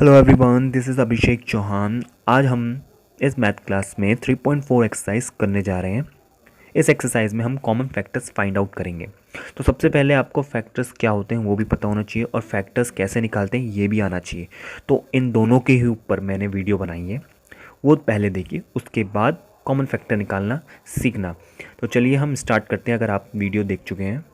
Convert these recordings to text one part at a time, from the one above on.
hello everyone this is Abhishek Chauhan आज हम इस मैथ क्लास में 3.4 एक्सरसाइज करने जा रहे हैं इस एक्सरसाइज में हम कॉमन फैक्टर्स फाइंड आउट करेंगे तो सबसे पहले आपको फैक्टर्स क्या होते हैं वो भी पता होना चाहिए और फैक्टर्स कैसे निकालते हैं ये भी आना चाहिए तो इन दोनों के ही ऊपर मैंने वीडियो बनाई है वो पहले देखिए उसके बाद कॉमन फैक्टर निकालना सीखना तो चलिए हम स्टार्ट करते हैं अगर आप वीडियो देख चुके हैं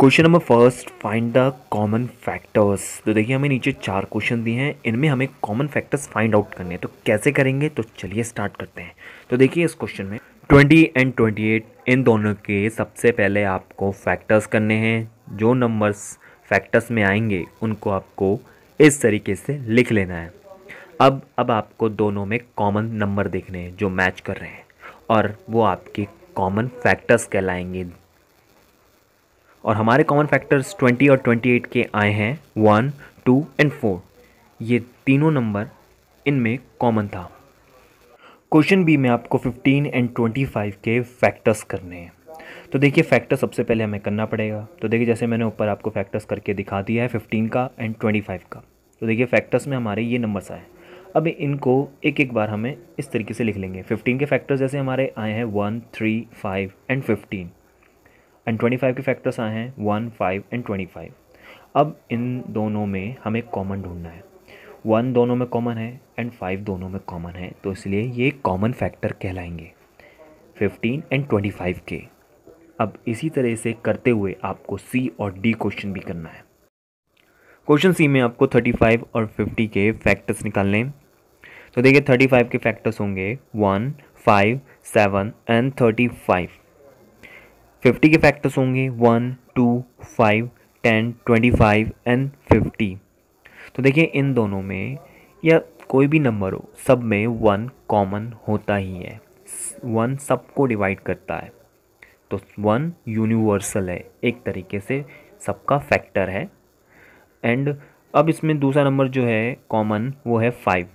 question number first find the common factors तो देखिए हमें नीचे चार क्वेश्चन दिए हैं इनमें हमें कॉमन फैक्टर्स फाइंड आउट करने हैं तो कैसे करेंगे तो चलिए स्टार्ट करते हैं तो देखिए इस क्वेश्चन में ट्वेंटी एंड ट्वेंटी एट इन दोनों के सबसे पहले आपको फैक्टर्स करने हैं जो नंबर्स फैक्टर्स में आएंगे उनको आपको इस तरीके से लिख लेना है अब अब आपको दोनों में कॉमन नंबर देखने हैं जो मैच कर रहे हैं और वो आपके कॉमन फैक्टर्स कहलाएंगे और हमारे कॉमन फैक्टर्स 20 और 28 के आए हैं वन टू एंड फोर ये तीनों नंबर इनमें कॉमन था क्वेश्चन बी में आपको 15 एंड 25 के फैक्टर्स करने हैं तो देखिए फैक्टर सबसे पहले हमें करना पड़ेगा तो देखिए जैसे मैंने ऊपर आपको फैक्टर्स करके दिखा दिया है 15 का एंड 25 का तो देखिए फैक्टर्स में हमारे ये नंबर्स आए अब इनको एक एक बार हमें इस तरीके से लिख लेंगे 15 के फैक्टर्स जैसे हमारे आए हैं one three five and fifteen and twenty five के फैक्टर्स आए हैं one five and twenty five अब इन दोनों में हमें कॉमन ढूंढना है वन दोनों में कॉमन है एंड फाइव दोनों में कॉमन है तो इसलिए ये कॉमन फैक्टर कहलाएंगे फिफ्टीन एंड ट्वेंटी फाइव के अब इसी तरह से करते हुए आपको सी और डी क्वेश्चन भी करना है क्वेश्चन सी में आपको थर्टी फाइव और फिफ्टी के फैक्टर्स निकालने हैं तो देखिए थर्टी फाइव के फैक्टर्स होंगे one five seven and thirty five fifty के फैक्टर्स होंगे one two five ten twenty five and fifty तो देखिए इन दोनों में या कोई भी नंबर हो सब में वन कॉमन होता ही है वन सबको डिवाइड करता है तो वन यूनिवर्सल है एक तरीके से सबका फैक्टर है एंड अब इसमें दूसरा नंबर जो है कॉमन वो है फाइव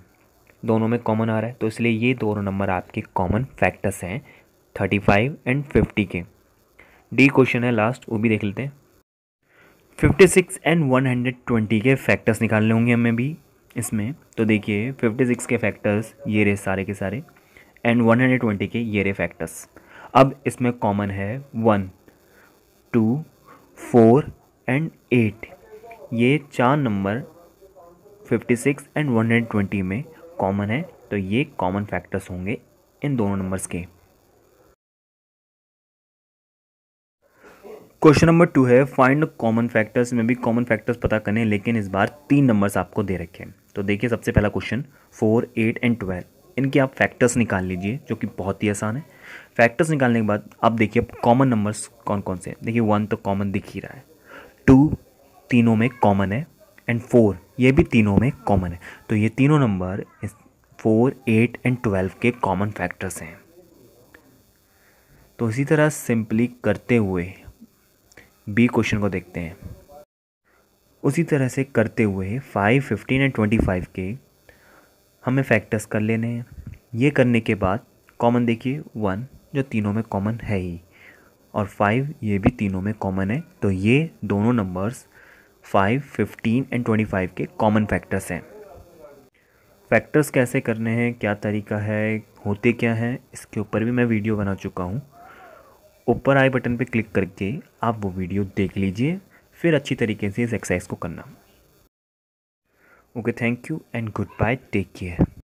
दोनों में कॉमन आ रहा है तो इसलिए ये दोनों नंबर आपके कॉमन फैक्टर्स हैं थर्टी फाइव एंड फिफ्टी के डी क्वेश्चन है लास्ट वो भी देख लेते हैं 56 एंड 120 के फैक्टर्स निकालने होंगे हमें भी इसमें तो देखिए 56 के फैक्टर्स ये रहे सारे के सारे एंड 120 के ये रहे फैक्टर्स अब इसमें कॉमन है one two four and eight ये चार नंबर 56 एंड 120 में कॉमन है तो ये कॉमन फैक्टर्स होंगे इन दोनों नंबर्स के क्वेश्चन नंबर टू है फाइंड कॉमन फैक्टर्स में भी कॉमन फैक्टर्स पता हैं लेकिन इस बार तीन नंबर्स आपको दे रखे हैं तो देखिए सबसे पहला question four eight and twelve इनके आप फैक्टर्स निकाल लीजिए जो कि बहुत ही आसान है फैक्टर्स निकालने के बाद आप देखिए कॉमन नंबर्स कौन कौन से देखिए वन तो कॉमन दिख ही रहा है टू तीनों में कॉमन है एंड फोर ये भी तीनों में कॉमन है तो ये तीनों number four eight and twelve के कॉमन फैक्टर्स हैं तो इसी तरह सिंपली करते हुए बी क्वेश्चन को देखते हैं उसी तरह से करते हुए five fifteen and twenty five के हमें फैक्टर्स कर लेने हैं ये करने के बाद कॉमन देखिए वन जो तीनों में कॉमन है ही और फाइव ये भी तीनों में कॉमन है तो ये दोनों numbers five fifteen and twenty five के कॉमन फैक्टर्स हैं फैक्टर्स कैसे करने हैं क्या तरीका है होते क्या हैं इसके ऊपर भी मैं वीडियो बना चुका हूँ ऊपर आई बटन पर क्लिक करके आप वो वीडियो देख लीजिए फिर अच्छी तरीके से इस एक्सरसाइज को करना okay thank you and good bye take care